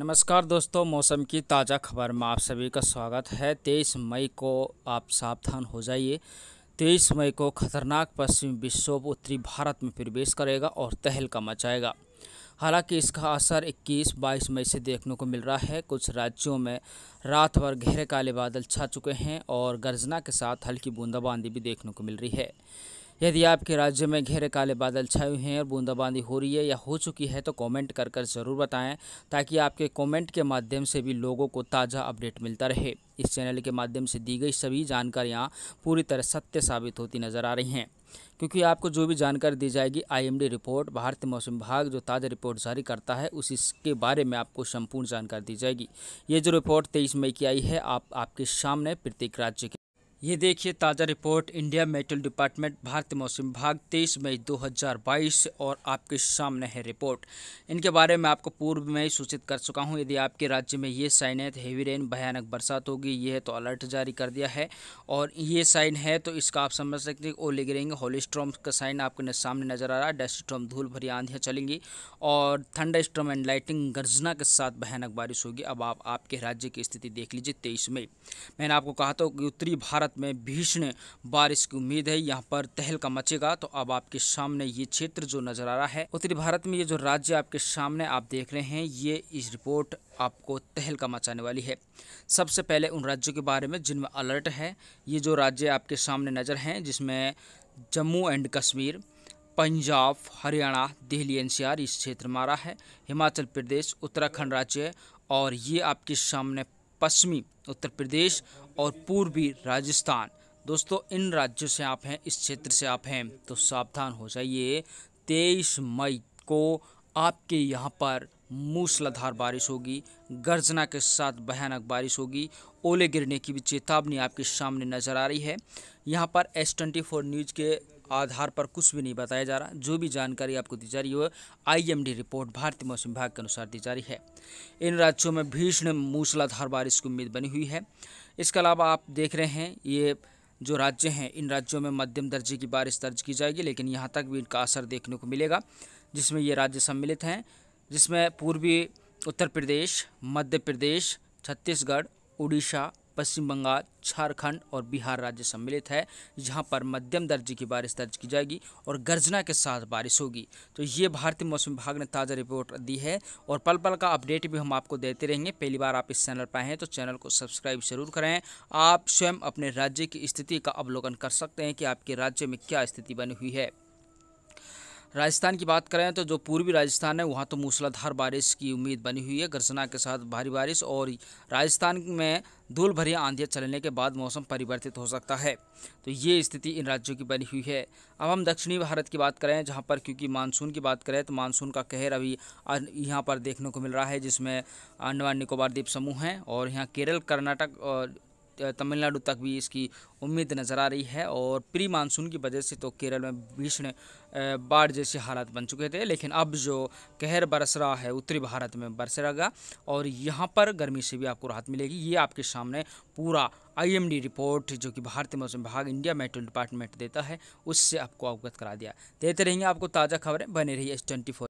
नमस्कार दोस्तों मौसम की ताज़ा खबर में आप सभी का स्वागत है तेईस मई को आप सावधान हो जाइए तेईस मई को खतरनाक पश्चिमी विक्षोभ उत्तरी भारत में प्रवेश करेगा और तहलका मचाएगा हालांकि इसका असर 21-22 मई से देखने को मिल रहा है कुछ राज्यों में रात भर गहरे काले बादल छा चुके हैं और गर्जना के साथ हल्की बूंदाबांदी भी देखने को मिल रही है यदि आपके राज्य में घेरे काले बादल छाए हुए हैं और बूंदाबांदी हो रही है या हो चुकी है तो कमेंट कर कर ज़रूर बताएं ताकि आपके कमेंट के माध्यम से भी लोगों को ताज़ा अपडेट मिलता रहे इस चैनल के माध्यम से दी गई सभी जानकारियाँ पूरी तरह सत्य साबित होती नज़र आ रही हैं क्योंकि आपको जो भी जानकारी दी जाएगी आईएमडी रिपोर्ट भारतीय मौसम विभाग जो ताज़ा रिपोर्ट जारी करता है उसी के बारे में आपको संपूर्ण जानकारी दी जाएगी ये जो रिपोर्ट तेईस मई की आई है आप आपके सामने प्रत्येक राज्य ये देखिए ताज़ा रिपोर्ट इंडिया मेटल डिपार्टमेंट भारतीय मौसम विभाग 23 मई 2022 और आपके सामने है रिपोर्ट इनके बारे में आपको पूर्व में ही सूचित कर चुका हूं यदि आपके राज्य में ये साइन है तो हेवी रेन भयानक बरसात होगी ये है तो अलर्ट जारी कर दिया है और ये साइन है तो इसका आप समझ सकते हैं ओलिगरिंग होलीस्ट्रॉम का साइन आपके सामने नज़र आ रहा है डेस्ट्रॉम धूल भरी आंधियाँ चलेंगी और थंडर स्ट्रॉम एंड लाइटिंग गर्जना के साथ भयानक बारिश होगी अब आपके राज्य की स्थिति देख लीजिए तेईस मई मैंने आपको कहा था कि उत्तरी भारत भारत में भीषण बारिश की उम्मीद है यहाँ पर तहलका मचेगा तो अब आपके सामने ये क्षेत्र जो नजर आ रहा है उत्तरी भारत में ये जो राज्य आपके सामने आप देख रहे हैं ये इस रिपोर्ट आपको तहलका मचाने वाली है सबसे पहले उन राज्यों के बारे में जिनमें अलर्ट है ये जो राज्य आपके सामने नज़र हैं जिसमें जम्मू एंड कश्मीर पंजाब हरियाणा दिल्ली एनसीआर इस क्षेत्र में आ रहा है हिमाचल प्रदेश उत्तराखंड राज्य और ये आपके सामने पश्चिमी उत्तर प्रदेश और पूर्वी राजस्थान दोस्तों इन राज्यों से आप हैं इस क्षेत्र से आप हैं तो सावधान हो जाइए तेईस मई को आपके यहाँ पर मूसलाधार बारिश होगी गर्जना के साथ भयानक बारिश होगी ओले गिरने की भी चेतावनी आपके सामने नज़र आ रही है यहाँ पर एस ट्वेंटी फोर न्यूज़ के आधार पर कुछ भी नहीं बताया जा रहा जो भी जानकारी आपको दी जा रही है आईएमडी रिपोर्ट भारतीय मौसम विभाग के अनुसार दी जा रही है इन राज्यों में भीषण मूसलाधार बारिश की उम्मीद बनी हुई है इसके अलावा आप देख रहे हैं ये जो राज्य हैं इन राज्यों में मध्यम दर्जे की बारिश दर्ज की जाएगी लेकिन यहाँ तक भी इनका असर देखने को मिलेगा जिसमें ये राज्य सम्मिलित हैं जिसमें पूर्वी उत्तर प्रदेश मध्य प्रदेश छत्तीसगढ़ उड़ीसा पश्चिम बंगाल झारखंड और बिहार राज्य सम्मिलित है जहां पर मध्यम दर्जे की बारिश दर्ज की जाएगी और गर्जना के साथ बारिश होगी तो ये भारतीय मौसम विभाग ने ताज़ा रिपोर्ट दी है और पल पल का अपडेट भी हम आपको देते रहेंगे पहली बार आप इस चैनल पर हैं तो चैनल को सब्सक्राइब जरूर करें आप स्वयं अपने राज्य की स्थिति का अवलोकन कर सकते हैं कि आपके राज्य में क्या स्थिति बनी हुई है राजस्थान की बात करें तो जो पूर्वी राजस्थान है वहाँ तो मूसलाधार बारिश की उम्मीद बनी हुई है गर्जना के साथ भारी बारिश और राजस्थान में धूल भरी आंधियाँ चलने के बाद मौसम परिवर्तित हो सकता है तो ये स्थिति इन राज्यों की बनी हुई है अब हम दक्षिणी भारत की बात करें जहाँ पर क्योंकि मानसून की बात करें तो मानसून का कहर अभी यहाँ पर देखने को मिल रहा है जिसमें अंडमान निकोबार द्वीप समूह हैं और यहाँ केरल कर्नाटक और तमिलनाडु तक भी इसकी उम्मीद नज़र आ रही है और प्री मानसून की वजह से तो केरल में भीषण बाढ़ जैसे हालात बन चुके थे लेकिन अब जो कहर बरस रहा है उत्तरी भारत में रहेगा और यहाँ पर गर्मी से भी आपको राहत मिलेगी ये आपके सामने पूरा आईएमडी रिपोर्ट जो कि भारतीय मौसम विभाग इंडिया मेट्रो डिपार्टमेंट देता है उससे आपको अवगत करा दिया देते रहेंगे आपको ताज़ा खबरें बने रही एस ट्वेंटी